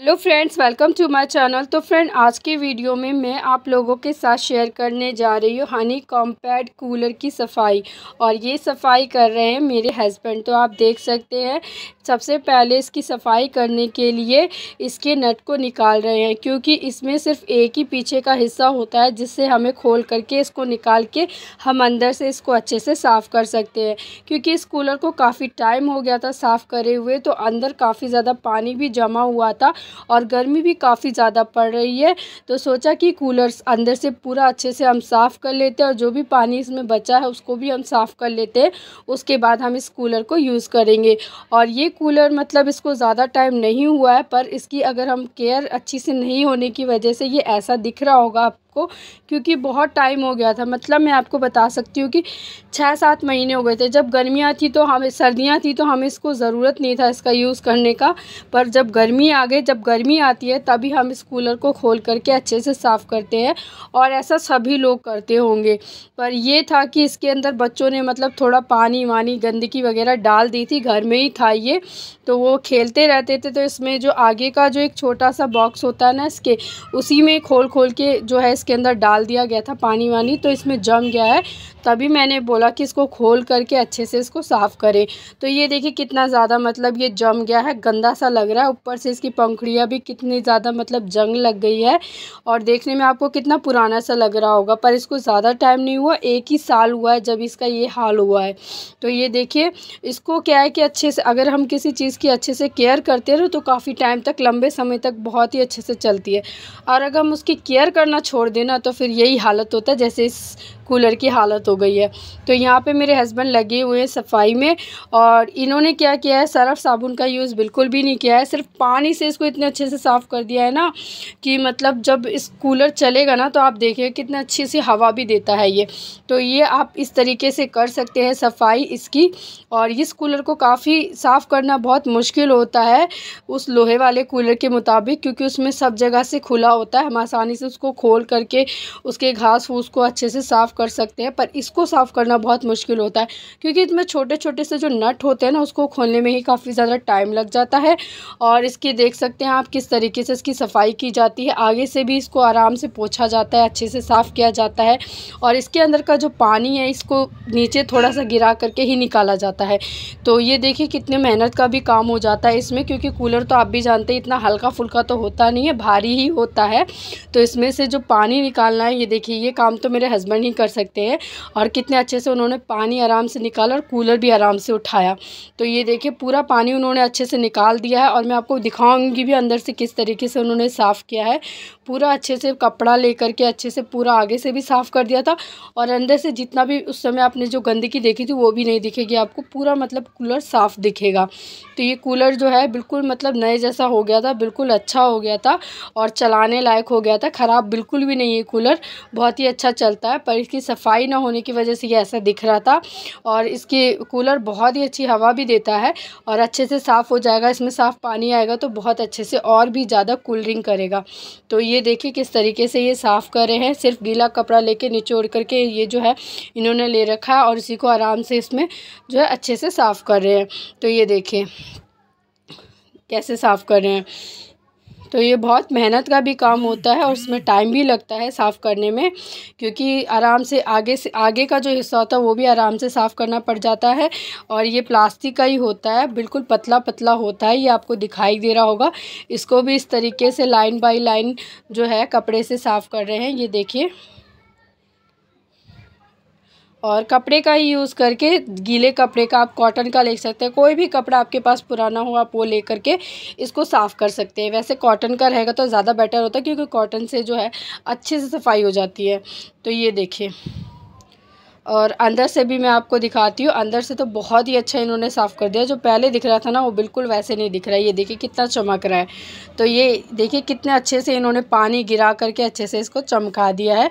hello friends welcome to my channel तो friend आज के वीडियो में मैं आप लोगों के साथ शेयर करने जा रही हूँ हनी कॉम्पैड कूलर की सफाई और ये सफाई कर रहे हैं मेरे हस्बैंड तो आप देख सकते हैं सबसे पहले इसकी सफाई करने के लिए इसके नट को निकाल रहे हैं क्योंकि इसमें सिर्फ एक ही पीछे का हिस्सा होता है जिससे हमें खोल करके इसको निकाल के हम अंदर से इसको अच्छे से साफ़ कर सकते हैं क्योंकि इस कूलर को काफ़ी टाइम हो गया था साफ़ करे हुए तो अंदर काफ़ी ज़्यादा पानी भी जमा हुआ था और गर्मी भी काफ़ी ज़्यादा पड़ रही है तो सोचा कि कूलर अंदर से पूरा अच्छे से हम साफ़ कर लेते हैं और जो भी पानी इसमें बचा है उसको भी हम साफ़ कर लेते हैं उसके बाद हम इस कूलर को यूज़ करेंगे और ये कूलर मतलब इसको ज़्यादा टाइम नहीं हुआ है पर इसकी अगर हम केयर अच्छी से नहीं होने की वजह से ये ऐसा दिख रहा होगा आपको क्योंकि बहुत टाइम हो गया था मतलब मैं आपको बता सकती हूँ कि छः सात महीने हो गए थे जब गर्मियाँ थी तो हमें सर्दियाँ थी तो हमें इसको ज़रूरत नहीं था इसका यूज़ करने का पर जब गर्मी आ गई जब गर्मी आती है तभी हम इस कूलर को खोल करके अच्छे से साफ़ करते हैं और ऐसा सभी लोग करते होंगे पर यह था कि इसके अंदर बच्चों ने मतलब थोड़ा पानी वानी गंदगी वगैरह डाल दी थी घर में ही था ये तो वो खेलते रहते थे तो इसमें जो आगे का जो एक छोटा सा बॉक्स होता है ना इसके उसी में खोल खोल के जो है इसके इसके अंदर डाल दिया गया था पानी वानी तो इसमें जम गया है तभी मैंने बोला कि इसको खोल करके अच्छे से इसको साफ़ करें तो ये देखिए कितना ज़्यादा मतलब ये जम गया है गंदा सा लग रहा है ऊपर से इसकी पंखड़ियाँ भी कितनी ज़्यादा मतलब जंग लग गई है और देखने में आपको कितना पुराना सा लग रहा होगा पर इसको ज़्यादा टाइम नहीं हुआ एक ही साल हुआ है जब इसका ये हाल हुआ है तो ये देखिए इसको क्या है कि अच्छे से अगर हम किसी चीज़ की अच्छे से केयर करते रहो तो काफ़ी टाइम तक लंबे समय तक बहुत ही अच्छे से चलती है और अगर हम उसकी केयर करना छोड़ देना तो फिर यही हालत होता है जैसे इस कूलर की हालत हो गई है तो यहाँ पे मेरे हस्बैंड लगे हुए हैं सफाई में और इन्होंने क्या किया है सरफ साबुन का यूज़ बिल्कुल भी नहीं किया है सिर्फ पानी से इसको इतने अच्छे से साफ़ कर दिया है ना कि मतलब जब इस कूलर चलेगा ना तो आप देखिए कितना अच्छी सी हवा भी देता है ये तो ये आप इस तरीके से कर सकते हैं सफाई इसकी और इस कूलर को काफ़ी साफ़ करना बहुत मुश्किल होता है उस लोहे वाले कूलर के मुताबिक क्योंकि उसमें सब जगह से खुला होता है हम आसानी से उसको खोल करके उसके घास फूस को अच्छे से साफ़ कर सकते हैं पर इसको साफ़ करना बहुत मुश्किल होता है क्योंकि इसमें छोटे छोटे से जो नट होते हैं ना उसको खोलने में ही काफ़ी ज़्यादा टाइम लग जाता है और इसकी देख सकते हैं आप किस तरीके से इसकी सफ़ाई की जाती है आगे से भी इसको आराम से पोछा जाता है अच्छे से साफ़ किया जाता है और इसके अंदर का जो पानी है इसको नीचे थोड़ा सा गिरा करके ही निकाला जाता है तो ये देखिए कितने मेहनत का भी काम हो जाता है इसमें क्योंकि कूलर तो आप भी जानते हैं इतना हल्का फुल्का तो होता नहीं है भारी ही होता है तो इसमें से जो पानी निकालना है ये देखिए ये काम तो मेरे हस्बैंड ही कर सकते हैं और कितने अच्छे से उन्होंने पानी आराम से निकाला और कूलर भी आराम से उठाया तो ये देखिए पूरा पानी उन्होंने अच्छे से निकाल दिया है और मैं आपको दिखाऊंगी भी अंदर से किस तरीके से उन्होंने साफ़ किया है पूरा अच्छे से कपड़ा ले करके अच्छे से पूरा आगे से भी साफ़ कर दिया था और अंदर से जितना भी उस समय आपने जो गंदगी देखी थी वो भी नहीं दिखेगी आपको पूरा मतलब कूलर साफ़ दिखेगा तो ये कूलर जो है बिल्कुल मतलब नए जैसा हो गया था बिल्कुल अच्छा हो गया था और चलाने लायक हो गया था ख़राब बिल्कुल भी नहीं है कूलर बहुत ही अच्छा चलता है पर इसकी सफाई ना होने की वजह से ये ऐसा दिख रहा था और इसकी कूलर बहुत ही अच्छी हवा भी देता है और अच्छे से साफ़ हो जाएगा इसमें साफ़ पानी आएगा तो बहुत अच्छे से और भी ज़्यादा कूलरिंग करेगा तो ये देखिए किस तरीके से ये साफ़ कर रहे हैं सिर्फ गीला कपड़ा लेके निचोड़ करके ये जो है इन्होंने ले रखा है और इसी को आराम से इसमें जो है अच्छे से साफ़ कर रहे हैं तो ये देखिए कैसे साफ़ कर रहे हैं तो ये बहुत मेहनत का भी काम होता है और इसमें टाइम भी लगता है साफ़ करने में क्योंकि आराम से आगे से आगे का जो हिस्सा होता है वो भी आराम से साफ़ करना पड़ जाता है और ये प्लास्टिक का ही होता है बिल्कुल पतला पतला होता है ये आपको दिखाई दे रहा होगा इसको भी इस तरीके से लाइन बाई लाइन जो है कपड़े से साफ़ कर रहे हैं ये देखिए और कपड़े का ही यूज़ करके गीले कपड़े का आप कॉटन का ले सकते हैं कोई भी कपड़ा आपके पास पुराना हो आप वो ले करके इसको साफ़ कर सकते हैं वैसे कॉटन का रहेगा तो ज़्यादा बेटर होता है क्योंकि कॉटन से जो है अच्छे से सफाई हो जाती है तो ये देखिए और अंदर से भी मैं आपको दिखाती हूँ अंदर से तो बहुत ही अच्छा इन्होंने साफ़ कर दिया जो पहले दिख रहा था ना वो बिल्कुल वैसे नहीं दिख रहा है ये देखिए कितना चमक रहा है तो ये देखिए कितने अच्छे से इन्होंने पानी गिरा करके अच्छे से इसको चमका दिया है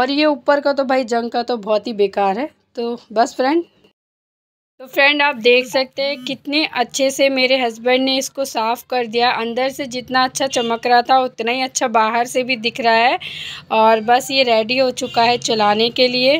और ये ऊपर का तो भाई जंग का तो बहुत ही बेकार है तो बस फ्रेंड तो फ्रेंड आप देख सकते हैं कितने अच्छे से मेरे हस्बैंड ने इसको साफ़ कर दिया अंदर से जितना अच्छा चमक रहा था उतना ही अच्छा बाहर से भी दिख रहा है और बस ये रेडी हो चुका है चलाने के लिए